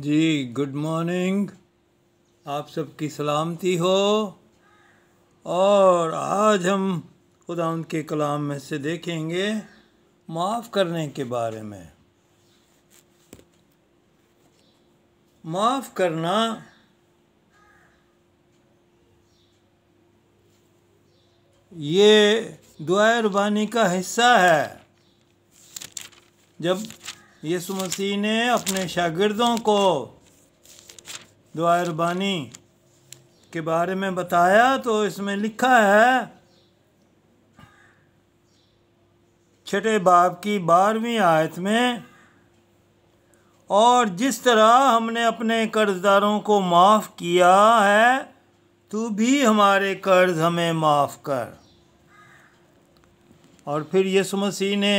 जी good morning आप सबकी सलामती हो और आज हम खुदा उनके कलाम में से देखेंगे माफ़ करने के बारे में माफ़ करना ये दुआ रबानी का हिस्सा है जब यीशु मसीह ने अपने शागिर्दों को दुआरबानी के बारे में बताया तो इसमें लिखा है छठे बाप की बारहवीं आयत में और जिस तरह हमने अपने कर्जदारों को माफ़ किया है तू भी हमारे कर्ज हमें माफ़ कर और फिर यीशु मसीह ने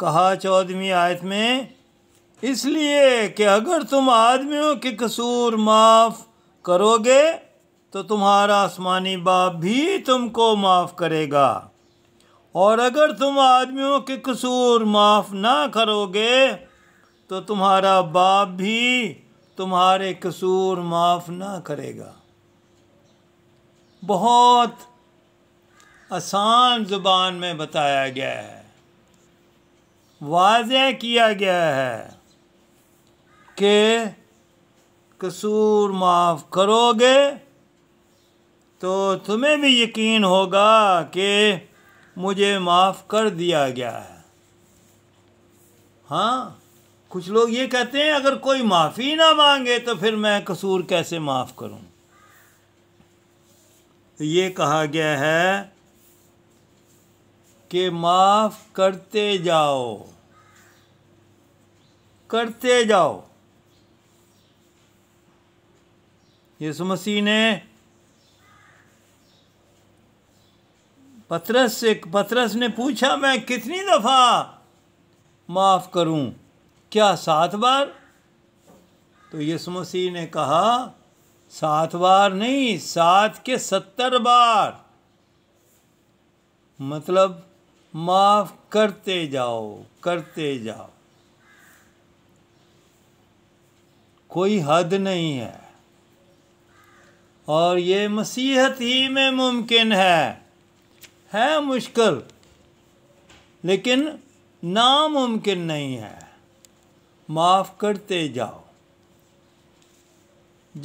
कहा चौदहवीं आयत में इसलिए कि अगर तुम आदमियों के कसूर माफ़ करोगे तो तुम्हारा आसमानी बाप भी तुमको माफ़ करेगा और अगर तुम आदमियों के कसूर माफ़ ना करोगे तो तुम्हारा बाप भी तुम्हारे कसूर माफ़ ना करेगा बहुत आसान ज़ुबान में बताया गया है वाज किया गया है कि कसूर माफ़ करोगे तो तुम्हें भी यकीन होगा कि मुझे माफ़ कर दिया गया है हाँ कुछ लोग ये कहते हैं अगर कोई माफ़ी ना मांगे तो फिर मैं कसूर कैसे माफ़ करूं? ये कहा गया है कि माफ़ करते जाओ करते जाओ यीशु मसीह ने पतरस से पतरस ने पूछा मैं कितनी दफ़ा माफ़ करूं क्या सात बार तो यीशु मसीह ने कहा सात बार नहीं सात के सत्तर बार मतलब माफ करते जाओ करते जाओ कोई हद नहीं है और ये मसीहत ही में मुमकिन है है मुश्किल लेकिन नामुमकिन नहीं है माफ़ करते जाओ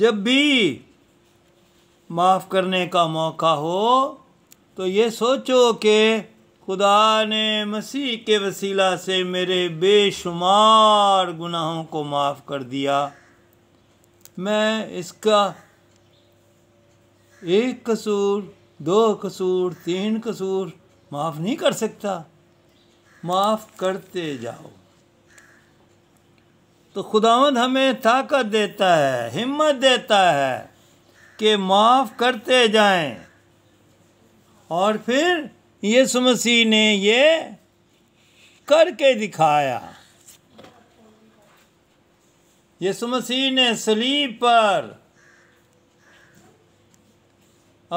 जब भी माफ़ करने का मौका हो तो ये सोचो कि खुदा ने मसीह के वसीला से मेरे बेशुमार गुनाहों को माफ़ कर दिया मैं इसका एक कसूर दो कसूर तीन कसूर माफ़ नहीं कर सकता माफ़ करते जाओ तो खुदावंद हमें ताकत देता है हिम्मत देता है कि माफ़ करते जाएं और फिर यीशु मसीह ने ये करके दिखाया यीशु मसीह ने सलीब पर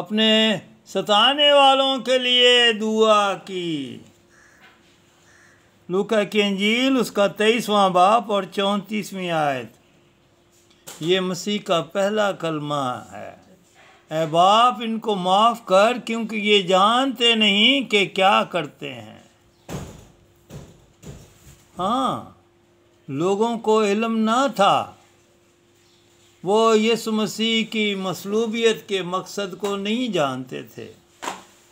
अपने सताने वालों के लिए दुआ की लुका की अंजील उसका तेईसवां बाप और चौंतीसवीं आयत ये मसीह का पहला कलमा है ए बाप इनको माफ़ कर क्योंकि ये जानते नहीं कि क्या करते हैं हाँ लोगों को इलम ना था वो यसु मसीह की मसलूबियत के मकसद को नहीं जानते थे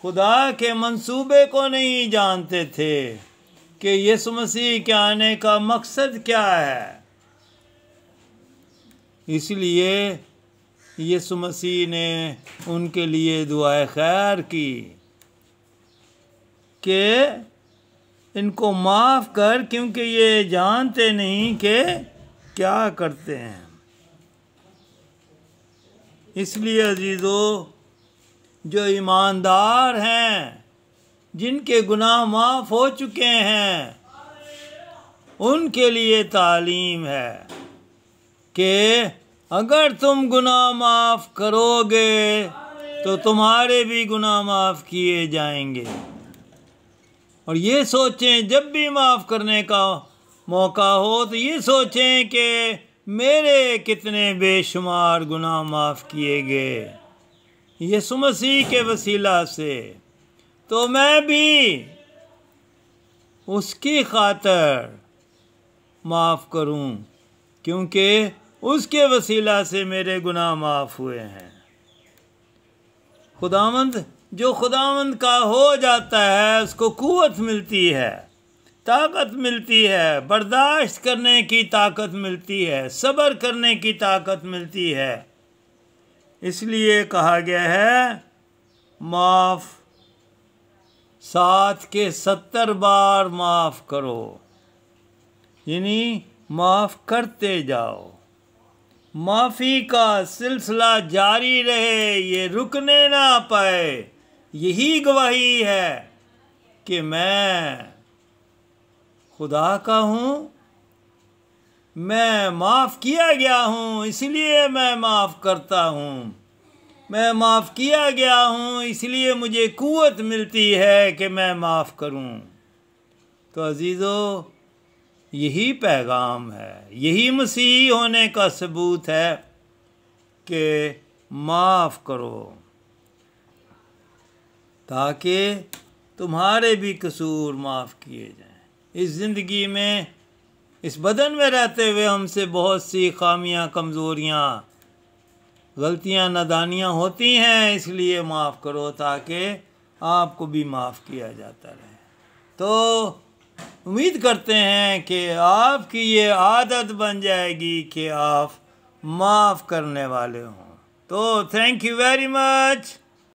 खुदा के मंसूबे को नहीं जानते थे कि यसु मसीह के आने का मकसद क्या है इसलिए यसु मसीह ने उनके लिए दुआए खैर की कि इनको माफ़ कर क्योंकि ये जानते नहीं कि क्या करते हैं इसलिए अजीज़ो जो ईमानदार हैं जिनके गुनाह माफ़ हो चुके हैं उनके लिए तालीम है कि अगर तुम गुनाह माफ़ करोगे तो तुम्हारे भी गुनाह माफ़ किए जाएंगे और ये सोचें जब भी माफ़ करने का मौका हो तो ये सोचें कि मेरे कितने बेशुमार गुनाह माफ़ किए गए यसु मसीह के वसीला से तो मैं भी उसकी खातर माफ़ करूं क्योंकि उसके वसीला से मेरे गुनाह माफ़ हुए हैं खुदावंद जो खुदावंद का हो जाता है उसको क़वत मिलती है ताकत मिलती है बर्दाश्त करने की ताकत मिलती है सब्र करने की ताकत मिलती है इसलिए कहा गया है माफ़ सात के सत्तर बार माफ़ करो यानी माफ़ करते जाओ माफ़ी का सिलसिला जारी रहे ये रुकने ना पाए यही गवाही है कि मैं खुदा का हूँ मैं माफ़ किया गया हूँ इसलिए मैं माफ़ करता हूँ मैं माफ़ किया गया हूँ इसलिए मुझे क़वत मिलती है कि मैं माफ़ करूँ तो अजीज़ों यही पैगाम है यही मसीह होने का सबूत है कि माफ़ करो ताकि तुम्हारे भी कसूर माफ़ किए जाएं इस ज़िंदगी में इस बदन में रहते हुए हमसे बहुत सी खामियां कमज़ोरियां गलतियां नदानियां होती हैं इसलिए माफ़ करो ताकि आपको भी माफ़ किया जाता रहे तो उम्मीद करते हैं कि आपकी ये आदत बन जाएगी कि आप माफ़ करने वाले हों तो थैंक यू वेरी मच